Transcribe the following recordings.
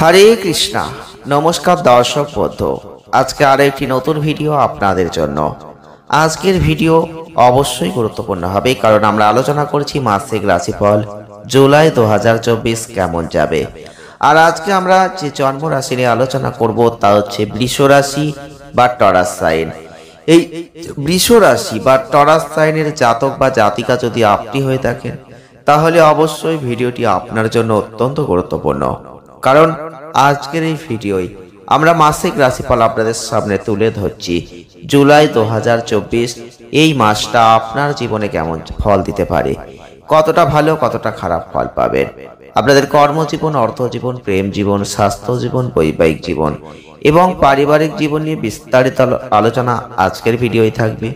হরে কৃষ্ণা নমস্কার দর্শক বন্ধু আজকে আরও একটি নতুন ভিডিও আপনাদের জন্য আজকের ভিডিও অবশ্যই গুরুত্বপূর্ণ হবে কারণ আমরা আলোচনা করছি মাসিক রাশিফল জুলাই দু কেমন যাবে আর আজকে আমরা যে জন্ম রাশি নিয়ে আলোচনা করব তা হচ্ছে বৃষ রাশি বা টরাস সাইন এই বৃষ রাশি বা টরাস সাইনের জাতক বা জাতিকা যদি আপনি হয়ে থাকেন তাহলে অবশ্যই ভিডিওটি আপনার জন্য অত্যন্ত গুরুত্বপূর্ণ কারণ আজকের এই ভিডিওয় আমরা মাসিক রাশিফল আপনাদের সামনে তুলে ধরছি জুলাই দু এই মাসটা আপনার জীবনে কেমন ফল দিতে পারে কতটা ভালো কতটা খারাপ ফল পাবেন আপনাদের কর্মজীবন অর্থজীবন প্রেম জীবন স্বাস্থ্য জীবন বৈবাহিক জীবন এবং পারিবারিক জীবন নিয়ে বিস্তারিত আলোচনা আজকের ভিডিওই থাকবে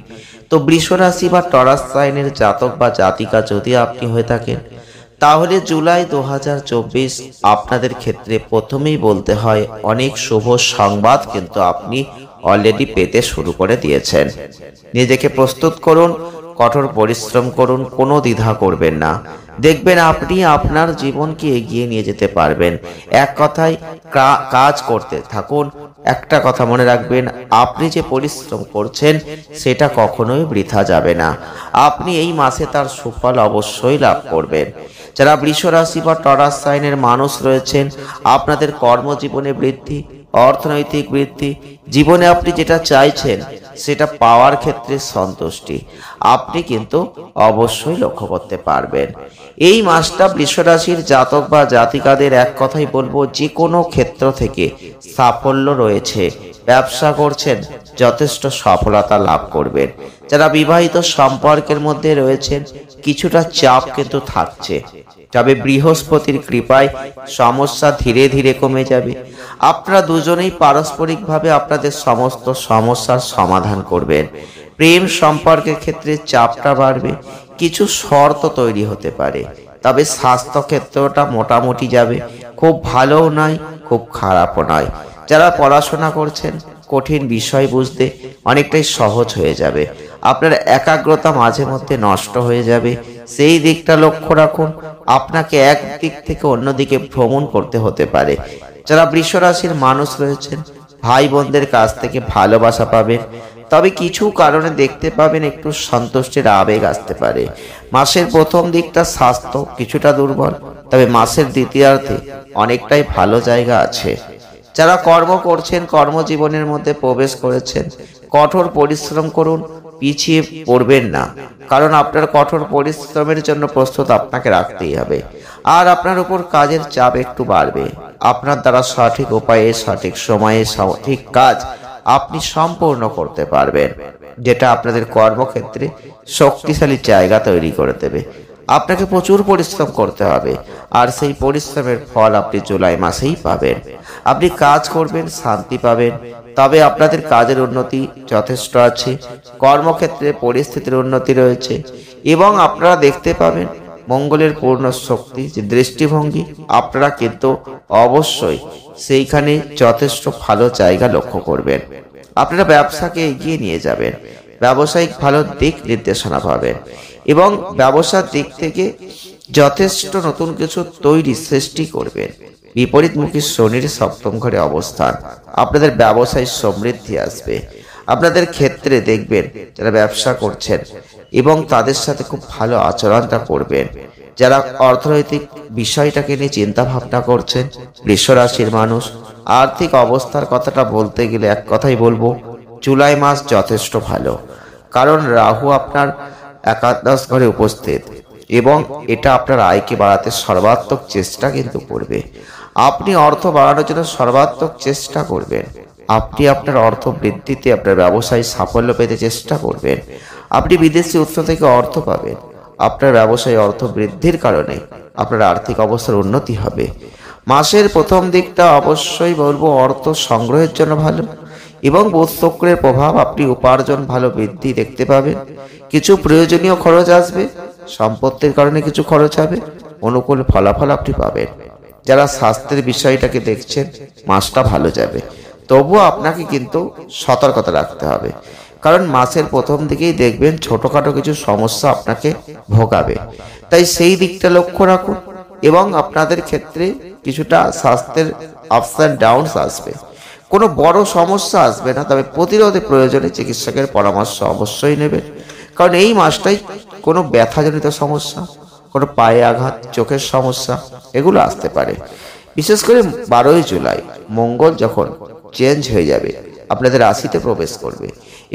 তো বৃষ রাশি বা টরাস সাইনের জাতক বা জাতিকা যদি আপনি হয়ে থাকেন তাহলে জুলাই দু আপনাদের ক্ষেত্রে প্রথমেই বলতে হয় অনেক শুভ সংবাদ কিন্তু আপনি অলরেডি পেতে শুরু করে দিয়েছেন নিজেকে প্রস্তুত করুন কঠোর পরিশ্রম করুন কোনো দ্বিধা করবেন না দেখবেন আপনি আপনার জীবনকে এগিয়ে নিয়ে যেতে পারবেন এক কথায় কাজ করতে থাকুন একটা কথা মনে রাখবেন আপনি যে পরিশ্রম করছেন সেটা কখনোই বৃথা যাবে না আপনি এই মাসে তার সুফল অবশ্যই লাভ করবেন যারা বৃষ রাশি বা টরাস সাইনের মানুষ রয়েছেন আপনাদের কর্মজীবনে বৃদ্ধি অর্থনৈতিক বৃদ্ধি জীবনে আপনি যেটা চাইছেন সেটা পাওয়ার ক্ষেত্রে সন্তুষ্টি আপনি কিন্তু অবশ্যই লক্ষ্য করতে পারবেন এই মাসটা বৃষরাশির জাতক বা জাতিকাদের এক কথাই বলবো যে কোনো ক্ষেত্র থেকে সাফল্য রয়েছে ব্যবসা করছেন যথেষ্ট সফলতা লাভ করবেন যারা বিবাহিত সম্পর্কের মধ্যে রয়েছেন কিছুটা চাপ কিন্তু থাকছে তবে বৃহস্পতির কৃপায় সমস্যা ধীরে ধীরে কমে যাবে আপনারা দুজনেই পারস্পরিকভাবে আপনাদের সমস্ত সমস্যার সমাধান করবেন প্রেম সম্পর্কের ক্ষেত্রে চাপটা বাড়বে কিছু শর্ত তৈরি হতে পারে তবে স্বাস্থ্য ক্ষেত্রটা মোটামুটি যাবে খুব ভালোও নয় খুব খারাপও নয় যারা পড়াশোনা করছেন কঠিন বিষয় বুঝতে অনেকটাই সহজ হয়ে যাবে আপনার একাগ্রতা মাঝে মধ্যে নষ্ট হয়ে যাবে সেই দিকটা লক্ষ্য রাখুন আপনাকে এক দিক থেকে অন্যদিকে ভ্রমণ করতে হতে পারে যারা বৃষরাশির মানুষ রয়েছেন ভাই বোনদের কাছ থেকে ভালোবাসা পাবেন তবে কিছু কারণে দেখতে পাবেন একটু সন্তুষ্টির আবেগ আসতে পারে মাসের প্রথম দিকটা স্বাস্থ্য কিছুটা দুর্বল তবে মাসের দ্বিতীয়ার্ধে অনেকটাই ভালো জায়গা আছে যারা কর্ম করছেন কর্মজীবনের মধ্যে প্রবেশ করেছেন কঠোর পরিশ্রম করুন পিছিয়ে পড়বেন না কারণ আপনার কঠোর পরিশ্রমের জন্য প্রস্তুত আপনাকে রাখতেই হবে আর আপনার উপর কাজের চাপ একটু বাড়বে আপনার দ্বারা সঠিক উপায়ে সঠিক সময়ে সঠিক কাজ আপনি সম্পূর্ণ করতে পারবেন যেটা আপনাদের কর্মক্ষেত্রে শক্তিশালী জায়গা তৈরি করে দেবে আপনাকে প্রচুর পরিশ্রম করতে হবে আর সেই পরিশ্রমের ফল আপনি জুলাই মাসেই পাবেন আপনি কাজ করবেন শান্তি পাবেন তবে আপনাদের কাজের উন্নতি যথেষ্ট আছে কর্মক্ষেত্রে পরিস্থিতির উন্নতি রয়েছে এবং আপনারা দেখতে পাবেন মঙ্গলের পূর্ণ শক্তি যে দৃষ্টিভঙ্গি আপনারা কিন্তু অবশ্যই সেইখানে যথেষ্ট ভালো জায়গা লক্ষ্য করবেন আপনারা ব্যবসাকে এগিয়ে নিয়ে যাবেন ব্যবসায়িক ভালো দিক নির্দেশনা পাবেন এবং ব্যবসার দিক থেকে যথেষ্ট নতুন কিছু তৈরি সৃষ্টি করবেন বিপরীতমুখী শনির সপ্তম ঘরে অবস্থান আপনাদের ব্যবসায় সমৃদ্ধি আসবে আপনাদের ক্ষেত্রে দেখবেন যারা ব্যবসা করছেন এবং তাদের সাথে খুব ভালো আচরণটা করবেন যারা অর্থনৈতিক বিষয়টাকে নিয়ে চিন্তা ভাবনা করছেন বৃষরাশির মানুষ আর্থিক অবস্থার কথাটা বলতে গেলে এক কথাই বলবো জুলাই মাস যথেষ্ট ভালো কারণ রাহু আপনার একাদশ ঘরে উপস্থিত এবং এটা আপনার আয়কে বাড়াতে সর্বাত্মক চেষ্টা কিন্তু করবে আপনি অর্থ বাড়ানোর জন্য সর্বাত্মক চেষ্টা করবেন আপনি আপনার অর্থ বৃদ্ধিতে আপনার ব্যবসায় সাফল্য পেতে চেষ্টা করবেন আপনি বিদেশি উৎস থেকে অর্থ পাবেন আপনার ব্যবসায় অর্থ বৃদ্ধির কারণে আপনার আর্থিক অবস্থার উন্নতি হবে মাসের প্রথম দিকটা অবশ্যই বলবো অর্থ সংগ্রহের জন্য ভালো এবং বোধ চক্রের প্রভাব আপনি উপার্জন ভালো বৃদ্ধি দেখতে পাবেন কিছু প্রয়োজনীয় খরচ আসবে সম্পত্তির কারণে কিছু খরচ হবে অনুকূল ফলাফল আপনি পাবেন যারা স্বাস্থ্যের বিষয়টাকে দেখছেন মাসটা ভালো যাবে তবুও আপনাকে কিন্তু সতর্কতা রাখতে হবে কারণ মাসের প্রথম দিকেই দেখবেন ছোটখাটো কিছু সমস্যা আপনাকে ভোগাবে তাই সেই দিকটা লক্ষ্য রাখুন এবং আপনাদের ক্ষেত্রে কিছুটা স্বাস্থ্যের আপস অ্যান্ড ডাউনস আসবে কোনো বড় সমস্যা আসবে না তবে প্রতিরোধে প্রয়োজনে চিকিৎসকের পরামর্শ অবশ্যই নেবেন কারণ এই মাসটাই কোনো ব্যথাজনিত সমস্যা কোনো পায়ে আঘাত চোখের সমস্যা এগুলো আসতে পারে বিশেষ করে বারোই জুলাই মঙ্গল যখন চেঞ্জ হয়ে যাবে আপনাদের রাশিতে প্রবেশ করবে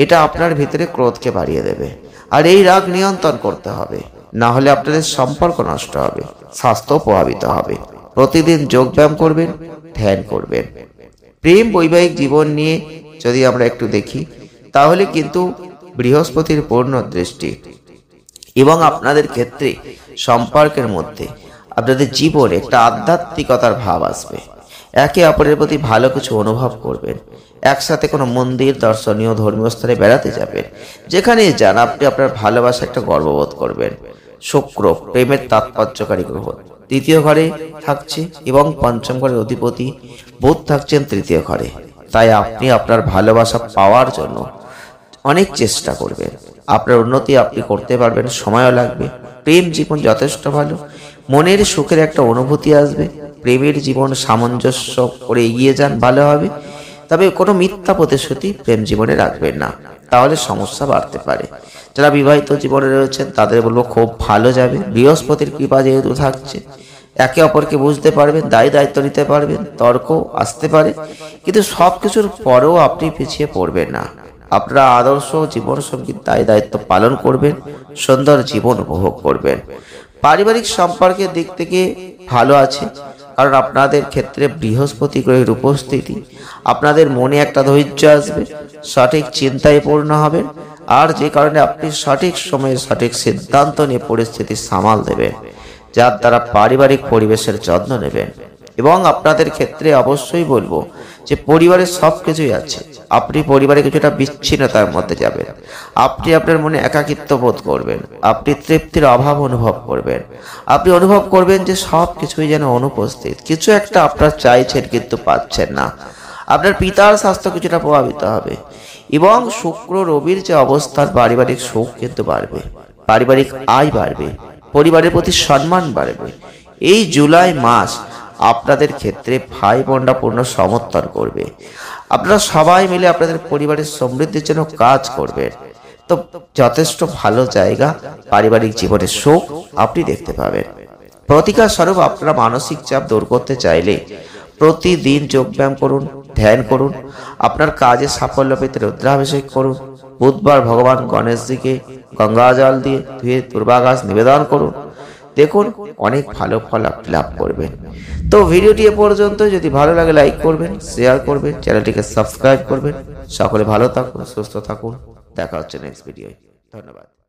এটা আপনার ভিতরে ক্রোধকে বাড়িয়ে দেবে আর এই রাগ নিয়ন্ত্রণ করতে হবে না হলে আপনাদের সম্পর্ক নষ্ট হবে স্বাস্থ্য প্রভাবিত হবে প্রতিদিন যোগব্যায়াম করবেন ধ্যান করবেন প্রেম বৈবাহিক জীবন নিয়ে যদি আমরা একটু দেখি তাহলে কিন্তু বৃহস্পতির পূর্ণ দৃষ্টি এবং আপনাদের ক্ষেত্রে সম্পর্কের মধ্যে আপনাদের জীবনে একটা আধ্যাত্মিকতার ভাব আসবে একে অপরের প্রতি ভালো কিছু অনুভব করবেন একসাথে কোনো মন্দির দর্শনীয় ধর্মীয় স্থানে বেড়াতে যাবেন যেখানে যান আপনি আপনার ভালোবাসা একটা গর্ববোধ করবেন শুক্র প্রেমের তাৎপর্যকারী গ্রহ তৃতীয় ঘরে থাকছে এবং পঞ্চম ঘরের অধিপতি বোধ থাকছেন তৃতীয় ঘরে তাই আপনি আপনার ভালোবাসা পাওয়ার জন্য অনেক চেষ্টা করবেন আপনার উন্নতি আপনি করতে পারবেন সময়ও লাগবে প্রেম জীবন যথেষ্ট ভালো মনের সুখের একটা অনুভূতি আসবে প্রেমের জীবন সামঞ্জস্য করে এগিয়ে যান ভালো হবে তবে কোনো মিথ্যা প্রতিশ্রুতি প্রেম জীবনে রাখবেন না তাহলে সমস্যা বাড়তে পারে যারা বিবাহিত জীবনে রয়েছেন তাদের বলবো খুব ভালো যাবে বৃহস্পতির কৃপা যেহেতু থাকছে একে অপরকে বুঝতে পারবেন দায়ী দায়িত্ব নিতে পারবেন তর্ক আসতে পারে কিন্তু সব কিছুর পরেও আপনি পিছিয়ে পড়বেন না আপনারা আদর্শ জীবন সঙ্গীত দায় দায়িত্ব পালন করবেন সুন্দর জীবন উপভোগ করবেন পারিবারিক সম্পর্কের দিক থেকে ভালো আছে কারণ আপনাদের ক্ষেত্রে বৃহস্পতি গ্রহের উপস্থিতি আপনাদের মনে একটা ধৈর্য আসবে সঠিক চিন্তায় পূর্ণ হবে আর যে কারণে আপনি সঠিক সময়ে সঠিক সিদ্ধান্ত নিয়ে পরিস্থিতি সামাল দেবেন যার দ্বারা পারিবারিক পরিবেশের যত্ন নেবেন এবং আপনাদের ক্ষেত্রে অবশ্যই বলবো যে পরিবারের সব কিছুই আছে আপনি পরিবারে কিছুটা বিচ্ছিন্নতার মধ্যে যাবেন আপনি আপনার মনে একাকিত্ব বোধ করবেন আপনি তৃপ্তির অভাব অনুভব করবেন আপনি অনুভব করবেন যে সব কিছুই যেন অনুপস্থিত কিছু একটা আপনার চাইছেন কিন্তু পাচ্ছেন না আপনার পিতার স্বাস্থ্য কিছুটা প্রভাবিত হবে এবং শুক্র রবির যে অবস্থান পারিবারিক সুখ কিন্তু বাড়বে পারিবারিক আয় বাড়বে পরিবারের প্রতি সম্মান বাড়বে এই জুলাই মাস আপনাদের ক্ষেত্রে ভাই বোনরা পূর্ণ সমর্থন করবে আপনারা সবাই মিলে আপনাদের পরিবারের সমৃদ্ধির জন্য কাজ করবেন তো যথেষ্ট ভালো জায়গা পারিবারিক জীবনের শোক আপনি দেখতে পাবেন প্রতিকার স্বরূপ আপনারা মানসিক চাপ দূর করতে চাইলে প্রতিদিন যোগব্যায়াম করুন ধ্যান করুন আপনার কাজে সাফল্য পেতে রুদ্রাভিষেক করুন বুধবার ভগবান গণেশজিকে গঙ্গা জল দিয়ে ধুয়ে পূর্বাঘাস নিবেদন করুন দেখুন অনেক ভালো আপনি লাভ করবেন তো ভিডিওটি এ পর্যন্ত যদি ভালো লাগে লাইক করবেন শেয়ার করবেন চ্যানেলটিকে সাবস্ক্রাইব করবেন সকলে ভালো থাকুন সুস্থ থাকুন দেখা হচ্ছে নেক্সট ভিডিওয় ধন্যবাদ